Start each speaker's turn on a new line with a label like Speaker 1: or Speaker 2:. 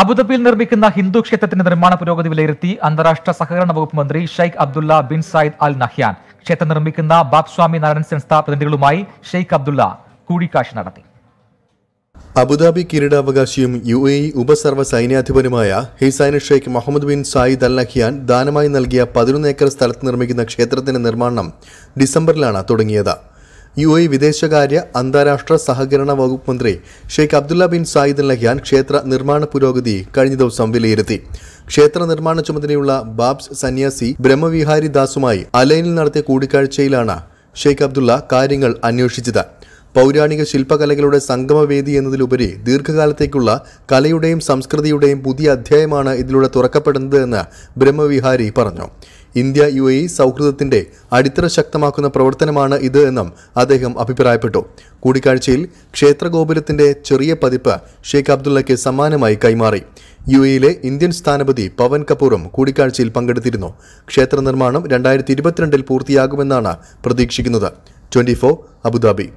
Speaker 1: അബുദാബിയിൽ നിർമ്മിക്കുന്ന ഹിന്ദു ക്ഷേത്രത്തിന്റെ നിർമ്മാണ പുരോഗതി വിലയിരുത്തി അന്താരാഷ്ട്ര സഹകരണ വകുപ്പ് മന്ത്രി ഷെയ്ഖ് അബ്ദുള്ള ബിൻ സായിദ് അൽ നഹ്യാൻ ക്ഷേത്രം നിർമ്മിക്കുന്ന ബാബ്സ്വാമി നാരായൺ സംസ്ഥാ പ്രതിനിധികളുമായി ഷെയ്ഖ് അബ്ദുള്ള കൂടിക്കാഴ്ച നടത്തി
Speaker 2: അബുദാബി കിരീടാവകാശിയും യു എ ഇ ഉപസർവ സൈന്യാധിപനുമായ ഹിസൈൻ ഷെയ്ഖ് മുഹമ്മദ് ബിൻ സായിദ് അൽ നഹ്യാൻ ദാനമായി നൽകിയ പതിനൊന്ന് ഏക്കർ സ്ഥലത്ത് നിർമ്മിക്കുന്ന ക്ഷേത്രത്തിന്റെ നിർമ്മാണം ഡിസംബറിലാണ് തുടങ്ങിയത് യു എ വിദേശകാര്യ അന്താരാഷ്ട്ര സഹകരണ വകുപ്പ് മന്ത്രി ഷെയ്ഖ് അബ്ദുള്ള ബിൻ സായിദ് ലഹ്യാൻ ക്ഷേത്ര നിർമ്മാണ പുരോഗതി കഴിഞ്ഞ ദിവസം വിലയിരുത്തി ക്ഷേത്ര നിർമ്മാണ ചുമതലയുള്ള ബാബ്സ് സന്യാസി ബ്രഹ്മവിഹാരി ദാസുമായി അലൈനിൽ നടത്തിയ കൂടിക്കാഴ്ചയിലാണ് ഷെയ്ഖ് അബ്ദുള്ള കാര്യങ്ങൾ അന്വേഷിച്ചത് പൗരാണിക ശില്പകലകളുടെ സംഗമവേദി എന്നതിലുപരി ദീർഘകാലത്തേക്കുള്ള കലയുടെയും സംസ്കൃതിയുടെയും പുതിയ അധ്യായമാണ് ഇതിലൂടെ തുറക്കപ്പെടുന്നത് എന്ന് ബ്രഹ്മവിഹാരി പറഞ്ഞു ഇന്ത്യ യു എ സൗഹൃദത്തിന്റെ അടിത്തറ ശക്തമാക്കുന്ന പ്രവർത്തനമാണ് ഇത് എന്നും അദ്ദേഹം അഭിപ്രായപ്പെട്ടു കൂടിക്കാഴ്ചയിൽ ക്ഷേത്രഗോപുരത്തിന്റെ ചെറിയ പതിപ്പ് ഷെയ്ഖ് അബ്ദുള്ളയ്ക്ക് സമ്മാനമായി കൈമാറി യു എയിലെ ഇന്ത്യൻ സ്ഥാനപതി പവൻ കപൂറും കൂടിക്കാഴ്ചയിൽ പങ്കെടുത്തിരുന്നു ക്ഷേത്ര നിർമ്മാണം രണ്ടായിരത്തി ഇരുപത്തിരണ്ടിൽ പൂർത്തിയാകുമെന്നാണ് പ്രതീക്ഷിക്കുന്നത് ട്വന്റി ഫോർ അബുദാബി